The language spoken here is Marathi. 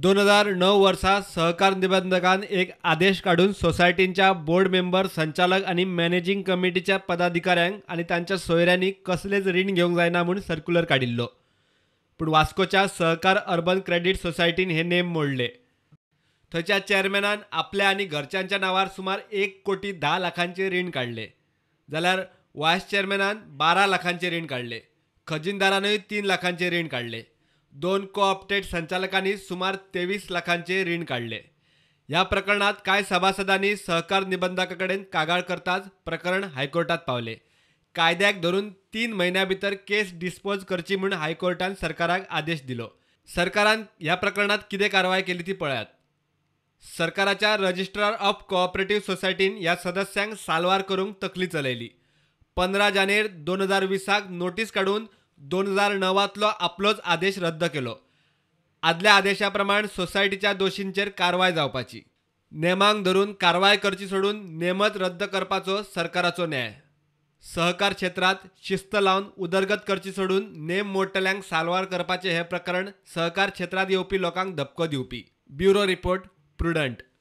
दोन हजार नऊ वर्सा सहकार निबंधकान एक आदेश काढून सोसायटींच्या बोर्ड मेंबर संचालक आणि मॅनेजिंग कमिटीच्या पदाधिकाऱ्यांक आणि त्यांच्या सोयऱ्यांनी कसलेच रीण घेवंक जायना म्हणून सर्क्युलर काडिल्लो पण वास्कोच्या सहकार अर्बन क्रेडिट सोसायटीन हे नेम मोडले थंयच्या चेअरमॅनान आपल्या आणि घरच्यांच्या नावार सुमार एक कोटी दहा लाखांचे रीण काढले जाल्यार व्हायस चेअरमॅनान बारा लाखांचे रीण काढले खजिनदारानूय तीन लाखांचे रीण काढले दोन ऑपटेट संचालकांनी सुमार तेवीस लाखांचे ऋण काढले या प्रकरणात काय सभासदांनी सहकार निबंधकाकडे कागाळ करताच प्रकरण हायकोर्टात पावले कायद्याक धरून तीन महिन्याभितर केस डिस्पोज करची म्हणून हायकोर्टान सरकाराक आदेश दिलो सरकारान ह्या प्रकरणात किती कारवाई केली ती पळयात सरकाराच्या रजिस्ट्रार ऑफ कोऑपरेटिव्ह सोसायटीन या सदस्यांक सालवार करूंक तकली चलयली पंधरा जानेर दोन हजार वीसाक नोटीस काढून दोन हजार णवांतलो आपलोच आदेश रद्द केलो आदल्या आदेशा प्रमाण सोसायटीच्या दोशींचेर कारवाय जावपाची नेमांक धरून कारवाय करची सोडून नेमच रद्द करपाचो सरकाराचो न्याय सहकार क्षेत्रात शिस्त लावून उदरगत करची सोडून नेम मोटल्यांक सालवार करपाचें हें प्रकरण सहकार क्षेत्रात येवपी लोकांक धपको दिवपी ब्युरो रिपोर्ट प्रुडंट